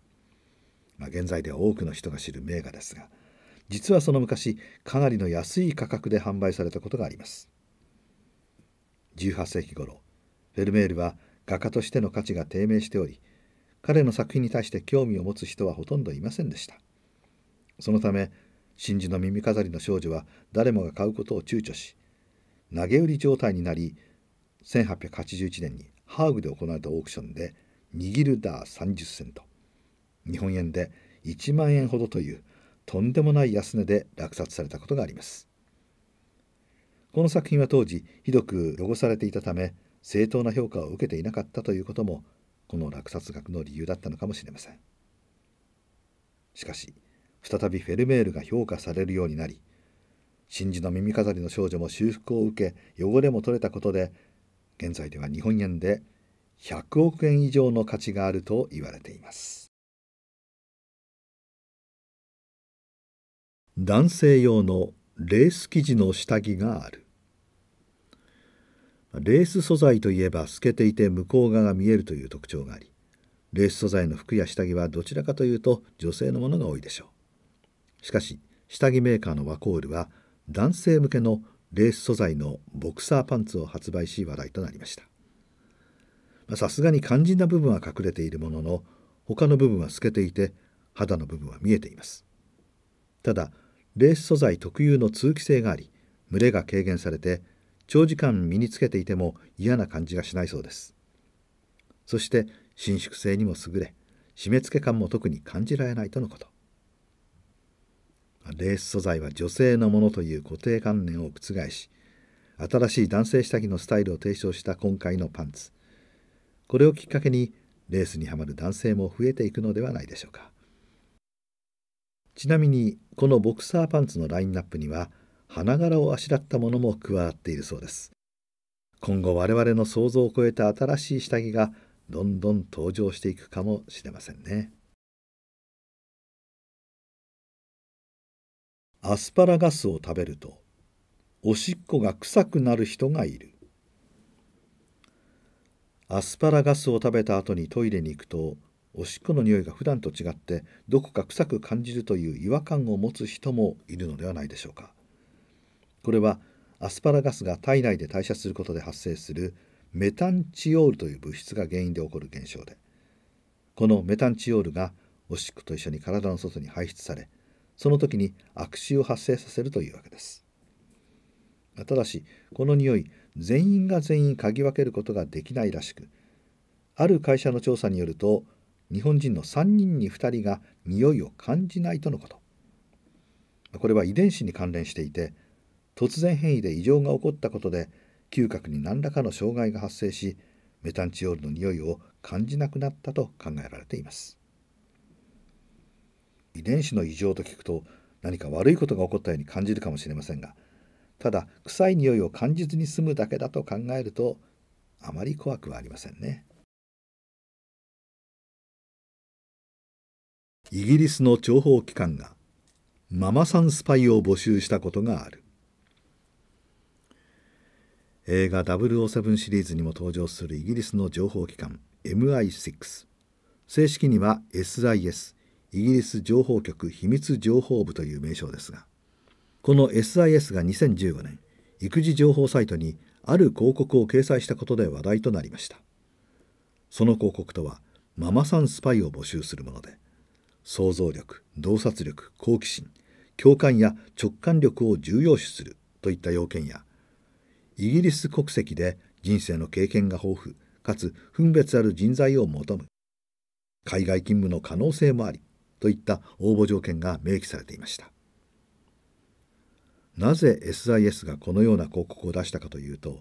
まあ、現在では多くの人が知る名画ですが実はその昔かなりの安い価格で販売されたことがあります18世紀頃フェルメールは画家としての価値が低迷しており彼の作品に対して興味を持つ人はほとんどいませんでしたそのため真珠の耳飾りの少女は誰もが買うことを躊躇し投げ売り状態になり1881年にハーグで行われたオークションで握るルダー30セント日本円で1万円ほどというとんでもない安値で落札されたことがありますこの作品は当時ひどく汚されていたため正当な評価を受けていなかったということもこの落札額の理由だったのかもしれませんしかし再びフェルメールが評価されるようになり真珠の耳飾りの少女も修復を受け汚れも取れたことで現在では日本円で100億円以上の価値があると言われています男性用のレース生地の下着があるレース素材といえば透けていて向こう側が見えるという特徴がありレース素材の服や下着はどちらかというと女性のものが多いでしょうしかし下着メーカーのワコールは男性向けのレース素材のボクサーパンツを発売し話題となりましたさすがに肝心な部分は隠れているものの他の部分は透けていて肌の部分は見えていますただレース素材特有の通気性があり群れが軽減されて長時間身につけていても嫌な感じがしないそうですそして伸縮性にも優れ締め付け感も特に感じられないとのことレース素材は女性のものという固定観念を覆し新しい男性下着のスタイルを提唱した今回のパンツこれをきっかけにレースにはまる男性も増えていくのではないでしょうかちなみにこのボクサーパンツのラインナップには花柄をあしらったものも加わっているそうです今後我々の想像を超えた新しい下着がどんどん登場していくかもしれませんねアスパラガスを食べるとおしっこが臭くなる人がいるアスパラガスを食べた後にトイレに行くとおしっこの匂いが普段と違ってどこか臭く感じるという違和感を持つ人もいるのではないでしょうかこれはアスパラガスが体内で代謝することで発生するメタンチオールという物質が原因で起こる現象でこのメタンチオールがおしっこと一緒に体の外に排出されその時に悪臭を発生させるというわけですただしこの匂い全員が全員嗅ぎ分けることができないらしくある会社の調査によると日本人の3人に2人が匂いを感じないとのことこれは遺伝子に関連していて突然変異で異常が起こったことで嗅覚に何らかの障害が発生しメタンチオールの匂いを感じなくなったと考えられています遺伝子の異常と聞くと何か悪いことが起こったように感じるかもしれませんがただ臭い匂いを感じずに済むだけだと考えるとあまり怖くはありませんねイギリスの諜報機関がママさんスパイを募集したことがある映画007シリーズにも登場するイギリスの情報機関 MI6 正式には SIS イギリス情報局秘密情報部という名称ですがこの SIS が2015年育児情報サイトにある広告を掲載したことで話題となりましたその広告とはママさんスパイを募集するもので想像力洞察力好奇心共感や直感力を重要視するといった要件やイギリス国籍で人生の経験が豊富かつ分別ある人材を求む海外勤務の可能性もありといった応募条件が明記されていましたなぜ SIS がこのような広告を出したかというと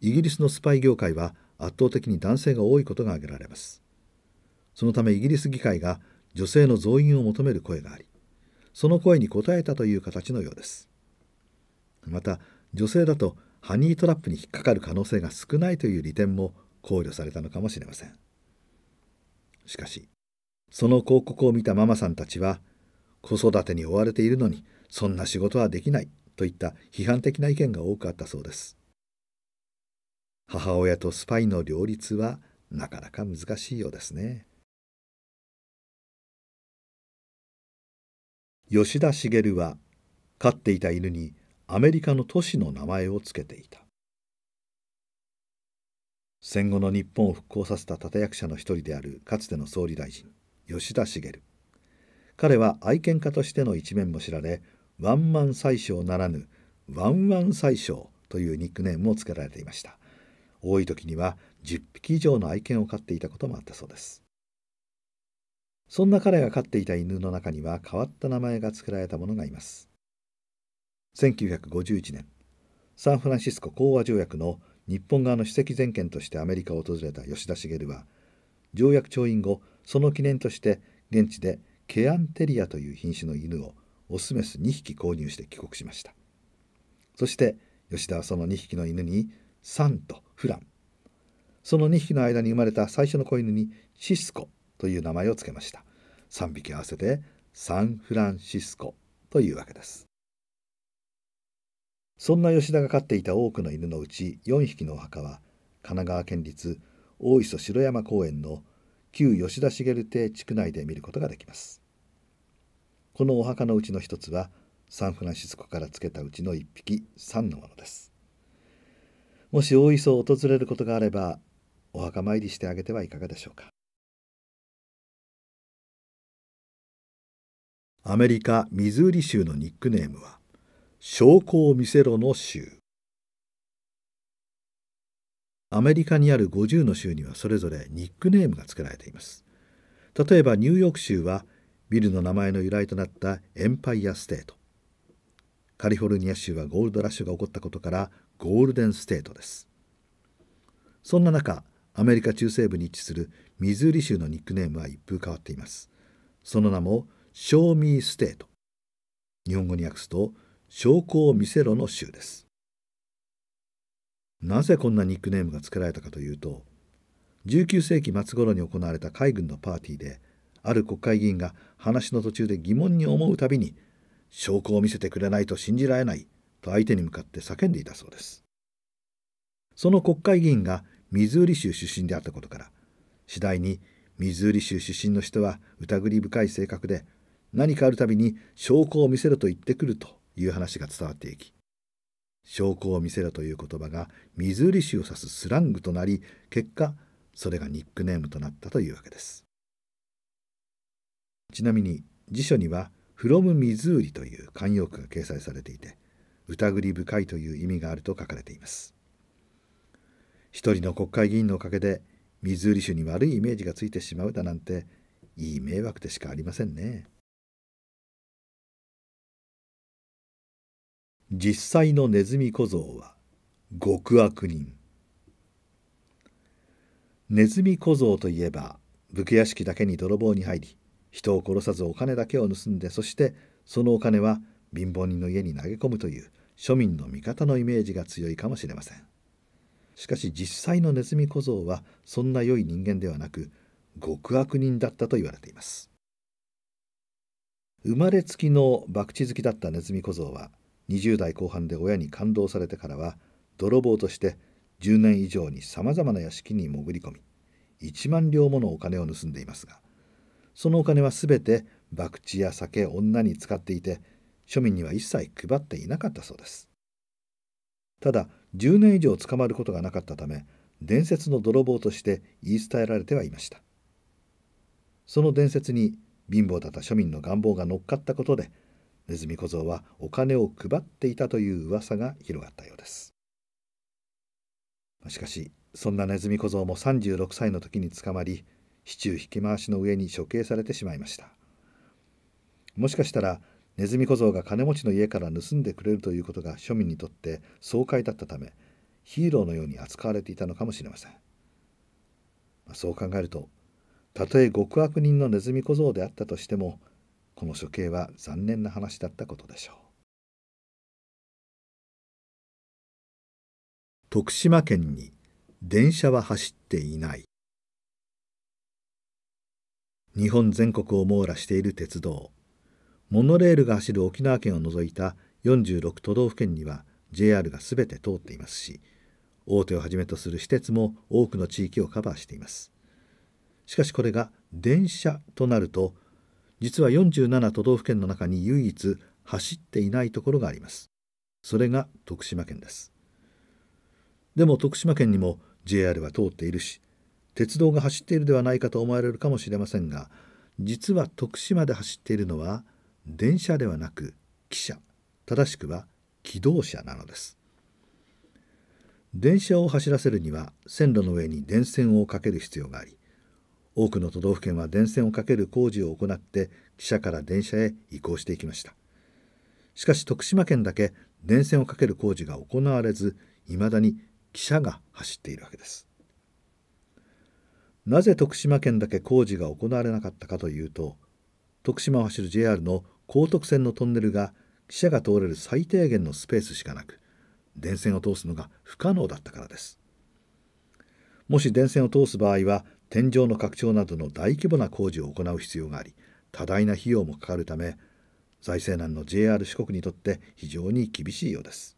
イギリスのスパイ業界は圧倒的に男性が多いことが挙げられますそのためイギリス議会が女性の増員を求める声がありその声に応えたという形のようですまた女性だとハニートラップに引っかかる可能性が少ないという利点も考慮されたのかもしれませんしかしその広告を見たママさんたちは子育てに追われているのにそんな仕事はできないといった批判的な意見が多くあったそうです母親とスパイの両立はなかなか難しいようですね吉田茂は飼っていた犬にアメリカの都市の名前を付けていた戦後の日本を復興させた立役者の一人であるかつての総理大臣吉田茂彼は愛犬家としての一面も知られワンマン宰相ならぬワンワン宰相というニックネームも付けられていました多い時には10匹以上の愛犬を飼っていたこともあったそうですそんな彼が飼っていた犬の中には変わった名前が付けられたものがいます1951年サンフランシスコ講和条約の日本側の首席全権としてアメリカを訪れた吉田茂は条約調印後その記念として現地でケアンテリアという品種の犬をオスメス2匹購入して帰国しましたそして吉田はその2匹の犬にサンとフランその2匹の間に生まれた最初の子犬にシスコという名前を付けました3匹合わせてサンフランシスコというわけですそんな吉田が飼っていた多くの犬のうち4匹のお墓は神奈川県立大磯城山公園の旧吉田茂邸地区内で見ることができますこのお墓のうちの一つはサンフランシスコからつけたうちの一匹3のものですもし大磯を訪れることがあればお墓参りしてあげてはいかがでしょうかアメリカ・ミズーリ州のニックネームは証拠を見せろの州アメリカにある50の州にはそれぞれニックネームが付けられています例えばニューヨーク州はビルの名前の由来となったエンパイアステートカリフォルニア州はゴールドラッシュが起こったことからゴールデンステートですそんな中アメリカ中西部に位置するミズーリ州のニックネームは一風変わっていますその名もショーミーステート日本語に訳すと「証拠を見せろの衆です。なぜこんなニックネームが付けられたかというと19世紀末頃に行われた海軍のパーティーである国会議員が話の途中で疑問に思うたびに証拠を見せてくれないと信じられないと相手に向かって叫んでいたそうですその国会議員がミズーリ州出身であったことから次第にミズーリ州出身の人は疑り深い性格で何かあるたびに証拠を見せろと言ってくるという話が伝わっていき証拠を見せろという言葉がミズーリ州を指すスラングとなり結果それがニックネームとなったというわけですちなみに辞書には「from ミズーリ」という慣用句が掲載されていて疑り深いという意味があると書かれています一人の国会議員のおかげでミズーリ州に悪いイメージがついてしまうだなんていい迷惑でしかありませんね。実際のネズミ小僧は極悪人ネズミ小僧といえば武家屋敷だけに泥棒に入り人を殺さずお金だけを盗んでそしてそのお金は貧乏人の家に投げ込むという庶民の味方のイメージが強いかもしれませんしかし実際のネズミ小僧はそんな良い人間ではなく極悪人だったと言われています生まれつきの博打好きだったネズミ小僧は20代後半で親に感動されてからは泥棒として10年以上にさまざまな屋敷に潜り込み1万両ものお金を盗んでいますがそのお金は全て博打や酒女に使っていて庶民には一切配っていなかったそうですただ10年以上捕まることがなかったため伝説の泥棒として言い伝えられてはいましたその伝説に貧乏だった庶民の願望が乗っかったことでネズミ小僧はお金を配っていたという噂が広がったようですしかしそんなネズミ小僧も36歳の時に捕まり市中引き回しの上に処刑されてしまいましたもしかしたらネズミ小僧が金持ちの家から盗んでくれるということが庶民にとって爽快だったためヒーローのように扱われていたのかもしれませんそう考えるとたとえ極悪人のネズミ小僧であったとしてもこの処刑は残念な話だったことでしょう徳島県に電車は走っていない日本全国を網羅している鉄道モノレールが走る沖縄県を除いた46都道府県には JR が全て通っていますし大手をはじめとする私鉄も多くの地域をカバーしていますしかしこれが電車となると実は47都道府県の中に唯一走っていないところがありますそれが徳島県ですでも徳島県にも JR は通っているし鉄道が走っているではないかと思われるかもしれませんが実は徳島で走っているのは電車ではなく汽車正しくは機動車なのです電車を走らせるには線路の上に電線をかける必要があり多くの都道府県は電線をかける工事を行って汽車から電車へ移行していきましたしかし徳島県だけ電線をかける工事が行われずいまだに汽車が走っているわけですなぜ徳島県だけ工事が行われなかったかというと徳島を走る JR の高徳線のトンネルが汽車が通れる最低限のスペースしかなく電線を通すのが不可能だったからですもし電線を通す場合は天井の拡張などの大規模な工事を行う必要があり多大な費用もかかるため財政難の JR 四国にとって非常に厳しいようです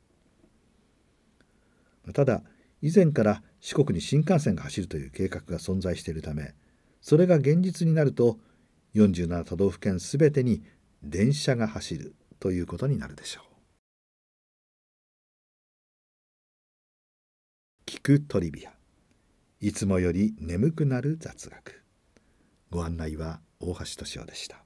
ただ以前から四国に新幹線が走るという計画が存在しているためそれが現実になると47都道府県すべてに電車が走るということになるでしょう聞くトリビアいつもより眠くなる雑学ご案内は大橋敏夫でした